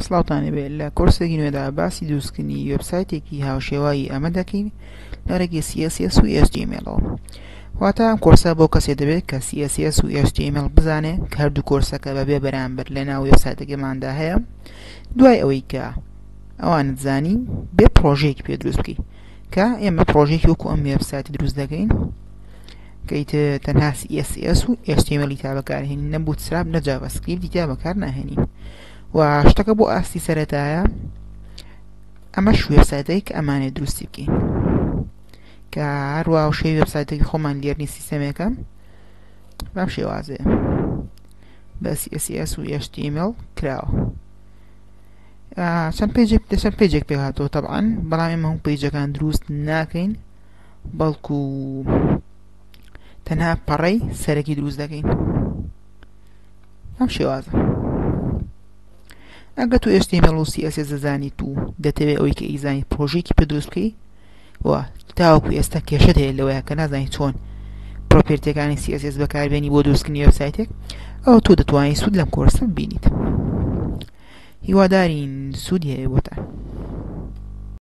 سلااوانێ بێت لە کورسێکی نوێدا باسی دروستکردنی وبسایتێکی هاوشێوایی ئەمە دەکەین لەرەگی سیسیس و ئSDملەوە واتە ئەم کورسە بۆ کەسێ دەبێت کە سیسیس و ئSDمل بزانێ کاردوو کورسەکە بەبێ بەرامبەر لە ناو وبسایتەکەماندا هەیە دوای ئەوەی کە ئەوانت زانی بێ پرۆژێکی پێ دروست بکەیت کە ئێمە پرۆژێکی وەکو ئەم وبسایتی دروست دەکەین کەیت تەنها سیسیس و ئSDمەلی تا بەکارهێنی نەبوو سراب نەجاابسکریب دیتیا بەکار ناهێنین و شتەکە بۆ ئاستی سەرەتایە ئەمە شوێبسایدەی کە ئەمانێ دروستی بکەین کە هەروە شێ وبسایتێکی خۆمان لێرنی سیستمێکە بام شێوازێ بە سیS و HTML کراوە چەند پێجێک دەچەند پێجێک پێ هاتۆ تەبعاان بەڵام ئێمە هەوو پێیجەکان دروست ناکەین بەڵکو تەنها پەڕەی سەرەکی دروست دەکەین ئەم شێوازە ئەگە تو ئێستی مەڵوسی ئەسێ دەزانی تو دەتەوێت ئەوی کە ئیزانی پرۆژێکی پێ دروست بکەی وە تاوەکو ئێستا کێشت هەیە لەوەیە کە نازانی چۆن پرۆپێرتەکانی سیسس بەکاربێنی بۆ دروستکردنی وبسایتێک ئەو تۆ دەتوانانی سوود لەم کۆرسە بینیت هیوادارین سوودی هەیە بۆتان